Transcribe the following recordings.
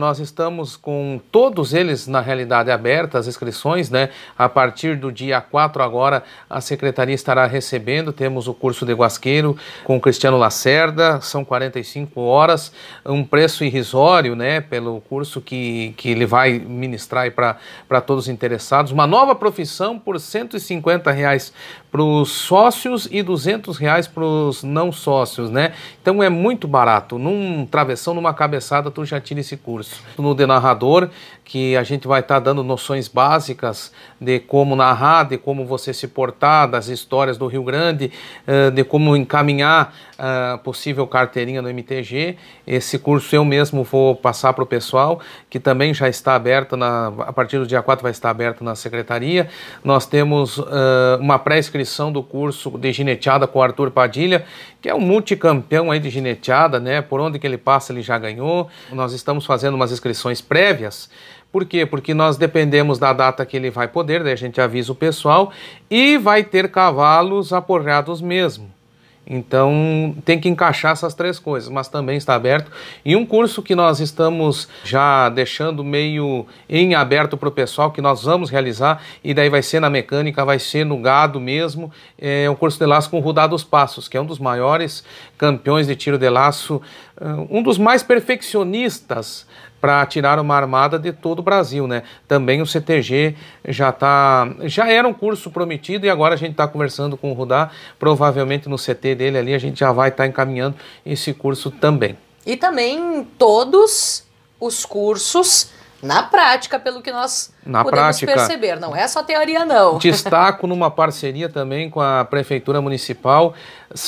Nós estamos com todos eles, na realidade, abertas as inscrições, né? A partir do dia 4 agora, a secretaria estará recebendo. Temos o curso de Guasqueiro com Cristiano Lacerda, são 45 horas, um preço irrisório, né? Pelo curso que, que ele vai ministrar para todos os interessados. Uma nova profissão por 150 reais para os sócios e 200 reais para os não sócios, né? Então é muito barato. Num travessão, numa cabeçada, tu já tira esse curso isso. No de narrador, que a gente vai estar tá dando noções básicas de como narrar, de como você se portar, das histórias do Rio Grande, eh, de como encaminhar a eh, possível carteirinha no MTG. Esse curso eu mesmo vou passar para o pessoal, que também já está aberto, na, a partir do dia 4 vai estar aberto na secretaria. Nós temos eh, uma pré-inscrição do curso de gineteada com o Arthur Padilha, que é um multicampeão aí de gineteada, né? Por onde que ele passa, ele já ganhou. Nós estamos fazendo umas inscrições prévias. Por quê? Porque nós dependemos da data que ele vai poder, daí a gente avisa o pessoal, e vai ter cavalos aporreados mesmo. Então tem que encaixar essas três coisas, mas também está aberto. E um curso que nós estamos já deixando meio em aberto para o pessoal, que nós vamos realizar, e daí vai ser na mecânica, vai ser no gado mesmo, é um curso de laço com Rudá dos Passos, que é um dos maiores campeões de tiro de laço, ah, um dos mais perfeccionistas para tirar uma armada de todo o Brasil, né? Também o CTG já tá, já era um curso prometido e agora a gente está conversando com o Rudá, provavelmente no CT dele ali a gente já vai estar tá encaminhando esse curso também. E também todos os cursos na prática, pelo que nós na podemos prática, perceber. Não é só teoria, não. Destaco numa parceria também com a Prefeitura Municipal.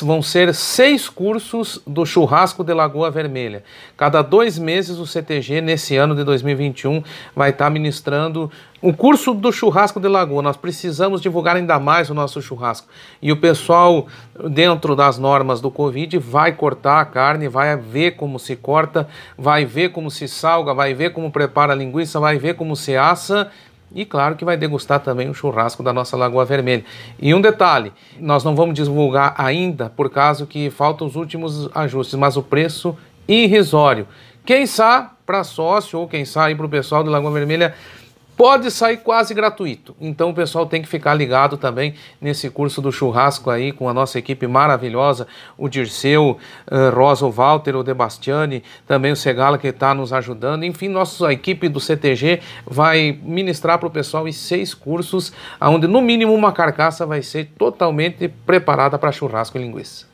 Vão ser seis cursos do Churrasco de Lagoa Vermelha. Cada dois meses, o CTG, nesse ano de 2021, vai estar ministrando um curso do Churrasco de Lagoa. Nós precisamos divulgar ainda mais o nosso churrasco. E o pessoal, dentro das normas do Covid, vai cortar a carne, vai ver como se corta, vai ver como se salga, vai ver como prepara a linguiça, vai ver como se assa e claro que vai degustar também o um churrasco da nossa Lagoa Vermelha. E um detalhe, nós não vamos divulgar ainda, por causa que faltam os últimos ajustes, mas o preço irrisório. Quem sabe para sócio ou quem sabe para o pessoal do Lagoa Vermelha pode sair quase gratuito. Então o pessoal tem que ficar ligado também nesse curso do churrasco aí com a nossa equipe maravilhosa, o Dirceu, uh, Rosa, o Walter, o Debastiani, também o Segala que está nos ajudando. Enfim, nossa equipe do CTG vai ministrar para o pessoal em seis cursos, onde no mínimo uma carcaça vai ser totalmente preparada para churrasco e linguiça.